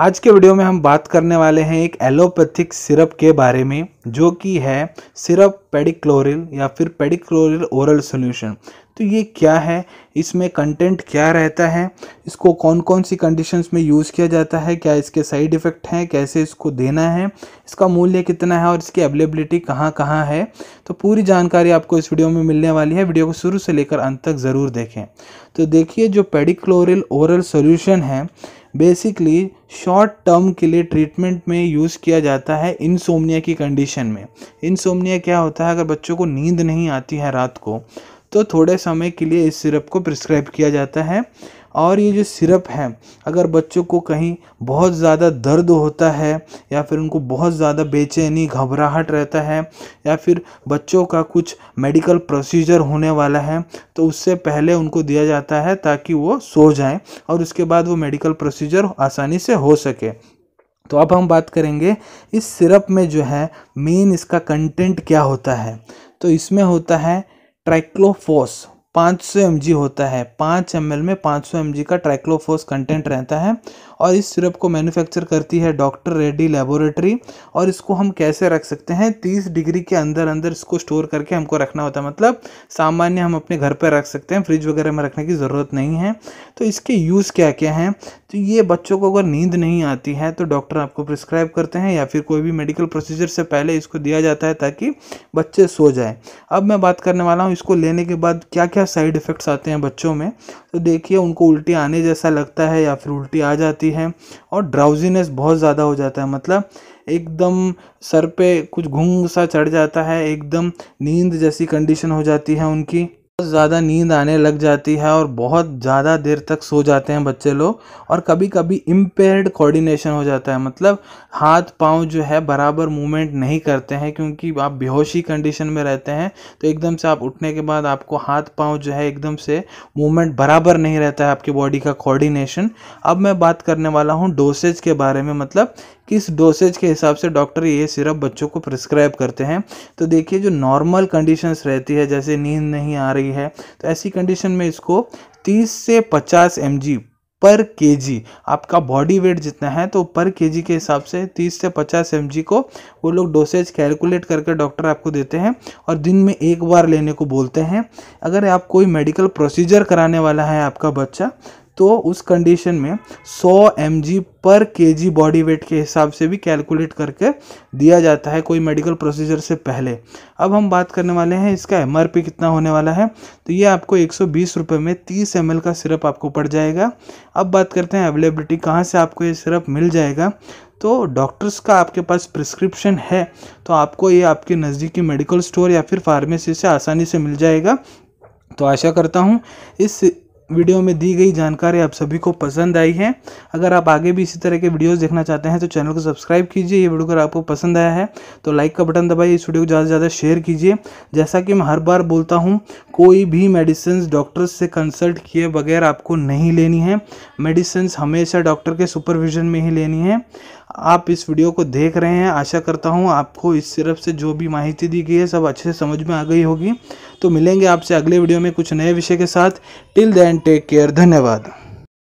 आज के वीडियो में हम बात करने वाले हैं एक एलोपैथिक सिरप के बारे में जो कि है सिरप पेडिक्लोरिल या फिर पेडिक्लोरिल ओरल सोल्यूशन तो ये क्या है इसमें कंटेंट क्या रहता है इसको कौन कौन सी कंडीशंस में यूज़ किया जाता है क्या इसके साइड इफ़ेक्ट हैं कैसे इसको देना है इसका मूल्य कितना है और इसकी अवेलेबिलिटी कहाँ कहाँ है तो पूरी जानकारी आपको इस वीडियो में मिलने वाली है वीडियो को शुरू से लेकर अंत तक ज़रूर देखें तो देखिए जो पेडिक्लोरिल ओरल सोल्यूशन है बेसिकली शॉर्ट टर्म के लिए ट्रीटमेंट में यूज़ किया जाता है इंसोमनिया की कंडीशन में इंसोमिया क्या होता है अगर बच्चों को नींद नहीं आती है रात को तो थोड़े समय के लिए इस सिरप को प्रिस्क्राइब किया जाता है और ये जो सिरप है अगर बच्चों को कहीं बहुत ज़्यादा दर्द होता है या फिर उनको बहुत ज़्यादा बेचैनी घबराहट रहता है या फिर बच्चों का कुछ मेडिकल प्रोसीजर होने वाला है तो उससे पहले उनको दिया जाता है ताकि वो सो जाएं और उसके बाद वो मेडिकल प्रोसीजर आसानी से हो सके तो अब हम बात करेंगे इस सिरप में जो है मेन इसका कंटेंट क्या होता है तो इसमें होता है ट्राइक्लोफोस 500 mg होता है 5 ml में 500 mg का ट्राइक्लोफोस कंटेंट रहता है और इस सिरप को मैन्युफैक्चर करती है डॉक्टर रेड्डी लेबोरेटरी और इसको हम कैसे रख सकते हैं तीस डिग्री के अंदर अंदर इसको स्टोर करके हमको रखना होता है मतलब सामान्य हम अपने घर पर रख सकते हैं फ्रिज वगैरह में रखने की ज़रूरत नहीं है तो इसके यूज़ क्या क्या हैं तो ये बच्चों को अगर नींद नहीं आती है तो डॉक्टर आपको प्रिस्क्राइब करते हैं या फिर कोई भी मेडिकल प्रोसीजर से पहले इसको दिया जाता है ताकि बच्चे सो जाए अब मैं बात करने वाला हूँ इसको लेने के बाद क्या क्या साइड इफ़ेक्ट्स आते हैं बच्चों में तो देखिए उनको उल्टी आने जैसा लगता है या फिर उल्टी आ जाती है और ड्राउजीनेस बहुत ज़्यादा हो जाता है मतलब एकदम सर पे कुछ घुंग सा चढ़ जाता है एकदम नींद जैसी कंडीशन हो जाती है उनकी ज़्यादा नींद आने लग जाती है और बहुत ज़्यादा देर तक सो जाते हैं बच्चे लोग और कभी कभी इम्पेयर्ड कोऑर्डिनेशन हो जाता है मतलब हाथ पाँव जो है बराबर मूवमेंट नहीं करते हैं क्योंकि आप बेहोशी कंडीशन में रहते हैं तो एकदम से आप उठने के बाद आपको हाथ पाँव जो है एकदम से मूवमेंट बराबर नहीं रहता है आपकी बॉडी का कोऑर्डिनेशन अब मैं बात करने वाला हूँ डोसेज के बारे में मतलब किस डोसेज के हिसाब से डॉक्टर ये सिरप बच्चों को प्रिस्क्राइब करते हैं तो देखिए जो नॉर्मल कंडीशंस रहती है जैसे नींद नहीं आ रही है तो ऐसी कंडीशन में इसको 30 से 50 एम पर के आपका बॉडी वेट जितना है तो पर के के हिसाब से 30 से 50 एम को वो लोग डोसेज कैलकुलेट करके डॉक्टर आपको देते हैं और दिन में एक बार लेने को बोलते हैं अगर आप कोई मेडिकल प्रोसीजर कराने वाला है आपका बच्चा तो उस कंडीशन में 100 एम पर के बॉडी वेट के हिसाब से भी कैलकुलेट करके दिया जाता है कोई मेडिकल प्रोसीजर से पहले अब हम बात करने वाले हैं इसका एम कितना होने वाला है तो ये आपको एक सौ में 30 एम का सिरप आपको पड़ जाएगा अब बात करते हैं अवेलेबिलिटी कहाँ से आपको ये सिरप मिल जाएगा तो डॉक्टर्स का आपके पास प्रिस्क्रिप्शन है तो आपको ये आपके नज़दीकी मेडिकल स्टोर या फिर फार्मेसी से आसानी से मिल जाएगा तो आशा करता हूँ इस वीडियो में दी गई जानकारी आप सभी को पसंद आई है अगर आप आगे भी इसी तरह के वीडियोस देखना चाहते हैं तो चैनल को सब्सक्राइब कीजिए ये वीडियो अगर आपको पसंद आया है तो लाइक का बटन दबाइए इस वीडियो को ज़्यादा से ज़्यादा शेयर कीजिए जैसा कि मैं हर बार बोलता हूँ कोई भी मेडिसिन डॉक्टर से कंसल्ट किए बगैर आपको नहीं लेनी है मेडिसिन हमेशा डॉक्टर के सुपरविजन में ही लेनी है आप इस वीडियो को देख रहे हैं आशा करता हूँ आपको इस सिरप से जो भी माहिती दी गई है सब अच्छे से समझ में आ गई होगी तो मिलेंगे आपसे अगले वीडियो में कुछ नए विषय के साथ टिल देन टेक केयर धन्यवाद